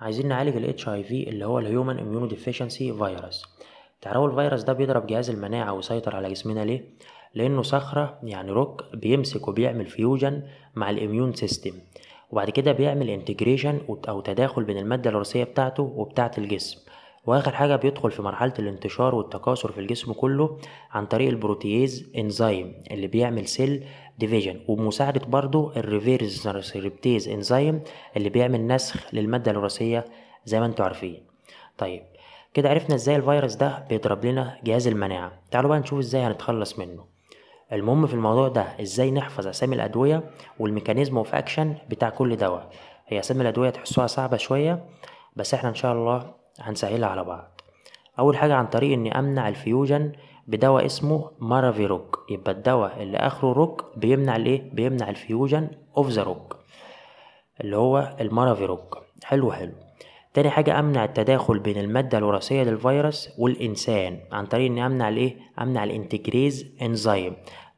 عايزين نعالج ال HIV اللي هو ال Human Immunodeficiency Virus تعرفوا الفيروس ده بيضرب جهاز المناعة ويسيطر على جسمنا ليه؟ لأنه صخرة يعني روك بيمسك وبيعمل فيوجن مع الإميون سيستم وبعد كده بيعمل انتجريشن أو تداخل بين المادة الوراثية بتاعته وبتاعة الجسم وآخر حاجة بيدخل في مرحلة الانتشار والتكاثر في الجسم كله عن طريق البروتييز انزيم اللي بيعمل سيل ديفيجن ومساعده برضو الريفيرز سيربتيز انزيم اللي بيعمل نسخ للماده الوراثيه زي ما انتوا عارفين طيب كده عرفنا ازاي الفيروس ده بيضرب لنا جهاز المناعه تعالوا بقى نشوف ازاي هنتخلص منه المهم في الموضوع ده ازاي نحفظ اسامي الادويه والميكانيزم اوف اكشن بتاع كل دواء هي اسامي الادويه تحسوها صعبه شويه بس احنا ان شاء الله هنسهلها على بعض اول حاجه عن طريق اني امنع الفيوجن بدواء اسمه مارافيروك يبقى الدواء اللي اخره روك بيمنع الايه بيمنع الفيوجن اوف ذا روك اللي هو المارافيروك حلو حلو تاني حاجة أمنع التداخل بين المادة الوراثية للفيروس والإنسان عن طريق إني أمنع الإيه؟ أمنع الإنتجريز إنزيم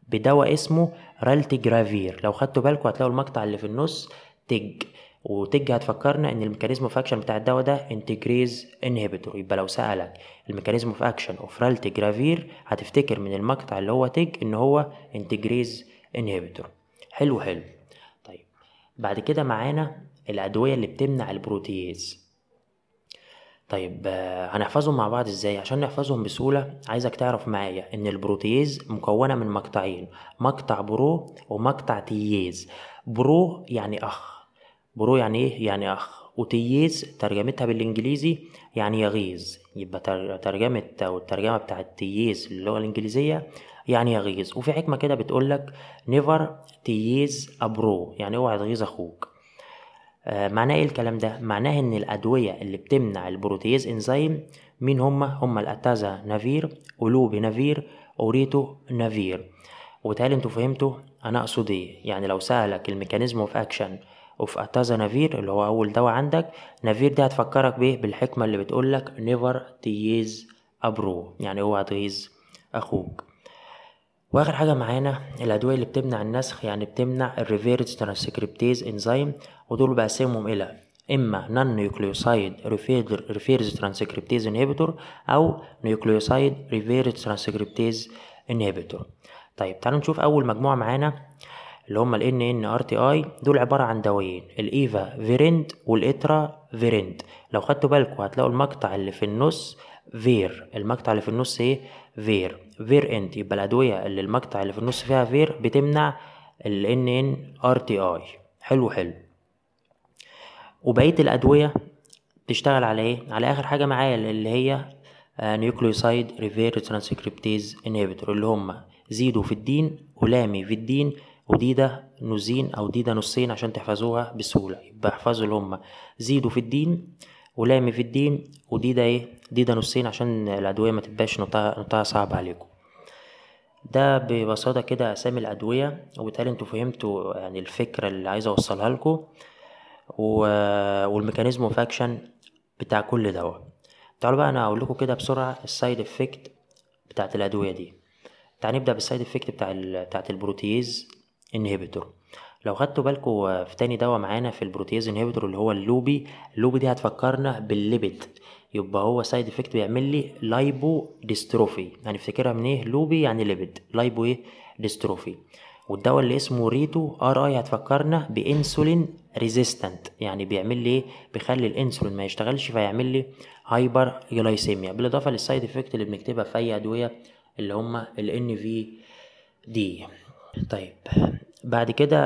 بدواء اسمه رالتجرافير لو خدتوا بالكم هتلاقوا المقطع اللي في النص تج وتجي هتفكرنا ان الميكانيزم اوف اكشن بتاع الدواء ده انتجريز انهبيتور يبقى لو سالك الميكانيزم اوف اكشن اوف جرافير هتفتكر من المقطع اللي هو تج ان هو انتجريز انهبيتور حلو حلو طيب بعد كده معانا الادويه اللي بتمنع البروتييز طيب آه، هنحفظهم مع بعض ازاي عشان نحفظهم بسهوله عايزك تعرف معايا ان البروتييز مكونه من مقطعين مقطع برو ومقطع تييز برو يعني اخ برو يعني ايه يعني اخ وتييز ترجمتها بالانجليزي يعني يغيظ يبقى ترجمه او الترجمه بتاعت تييز للغه الانجليزيه يعني يغيظ وفي حكمه كده بتقولك نيفر تييز ابرو يعني اوعى تغيظ اخوك آه، معناه ايه الكلام ده معناه ان الادويه اللي بتمنع البروتيز انزيم مين هما هما الاتازا نافير قلوب نافير اوريتو نافير وتهيألي انتوا فهمتوا انا اقصد ايه يعني لو سألك الميكانيزم اوف اكشن اوف اتازا نافير اللي هو اول دواء عندك نافير دي هتفكرك بيه بالحكمه اللي بتقولك نيفر تيز ابرو يعني اوعى تغيظ اخوك واخر حاجه معانا الادويه اللي بتمنع النسخ يعني بتمنع الريفيرس ترانسكريبتيز انزيم ودول بقسمهم الى اما نون نيوكليوسايد ريفيرس ترانسكريبتيز انهبيتور او نيوكليوسايد ريفيرس ترانسكريبتيز انهبيتور طيب تعالوا نشوف اول مجموعه معانا اللي هم ال NNRTI دول عبارة عن دوايين الإيفا فيرند والإترا فيرند لو خدتوا بالكم هتلاقوا المقطع اللي في النص فير المقطع اللي في النص ايه فير فير انت يبقى الأدوية اللي المقطع اللي في النص فيها فير بتمنع ال NNRTI حلو حلو وبقية الأدوية تشتغل على ايه على آخر حاجة معايا اللي هي نيوكليوسايد ريفير ترانسكريبتيز انهبيتور اللي هم زيدو في الدين ولامي في الدين وديدة نوزين أو ديدة نصين عشان تحفظوها بسهولة يبقى احفظوا اللي هما زيدوا في الدين ولام في الدين وديدة ايه ديدة نصين عشان الأدوية ما تبقاش نطاها صعب عليكم ده ببساطة كده أسامي الأدوية وبالتالي انتوا فهمتوا يعني الفكرة اللي عايز أوصلها لكم و... والميكانيزم اوف اكشن بتاع كل دواء تعالوا بقى أنا اقول لكم كده بسرعة السايد افكت بتاعت الأدوية دي تعال نبدأ بالسايد افكت بتاع ال... بتاعت البروتيز انهبيتور لو خدتوا بالكم في تاني دواء معانا في البروتيز انهبيتور اللي هو اللوبي اللوبي دي هتفكرنا بالليبيد يبقى هو سايد افكت بيعمل لي لايبو ديستروفي هنفتكرها يعني من ايه لوبي يعني ليبيد لايبو ايه ديستروفي والدواء اللي اسمه ريتو ار اي هتفكرنا بانسولين ريزيستنت يعني بيعمل لي ايه بيخلي الانسولين ما يشتغلش فيعمل لي هايبر جلايسيميا بالاضافه للسايد افكت اللي بنكتبها في اي ادويه اللي هم ال ان في دي طيب بعد كده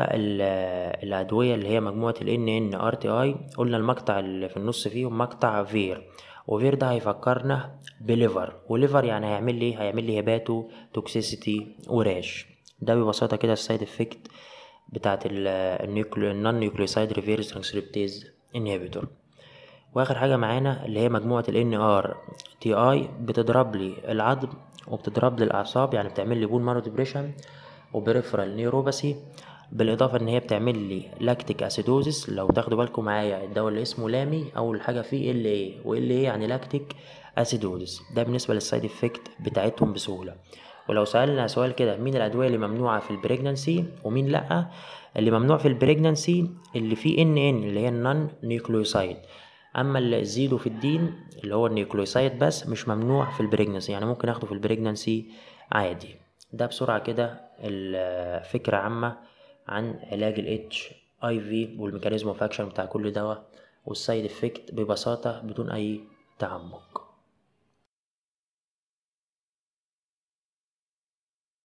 الأدوية اللي هي مجموعة ال NNRTI قلنا المقطع اللي في النص فيهم مقطع فير وفير ده هيفكرنا بليفر وليفر يعني هيعمل لي إيه؟ هيعمل لي هباتو توكسيسيتي وراش ده ببساطة كده السايد افكت بتاعة النون نيوكليوسايد ريفيرس ترانسكريبتيز انهبيتور واخر حاجه معانا اللي هي مجموعه ال ار تي اي بتضرب لي العظم وبتضرب لي الاعصاب يعني بتعمل لي بون مارو ديبريشن وبريفرال نيوروباثي بالاضافه ان هي بتعمل لي لاكتيك اسيدوزس لو تاخدوا بالكم معايا الدواء اللي اسمه لامي اول حاجه فيه ال اي وال اي يعني لاكتيك اسيدوزس ده بالنسبه للسايد افكت بتاعتهم بسهوله ولو سالنا سؤال كده مين الادويه اللي ممنوعه في البريجنانسي ومين لا اللي ممنوع في البريجنانسي اللي فيه ان ان اللي هي النون نيوكليوسايد اما اللي زيدوا في الدين اللي هو النيوكليوسايد بس مش ممنوع في البريجنانسي يعني ممكن اخده في البريجنانسي عادي ده بسرعه كده فكرة عامة عن علاج ال HIV والميكانيزم اوف اكشن بتاع كل دواء والسايد افكت ببساطة بدون أي تعمق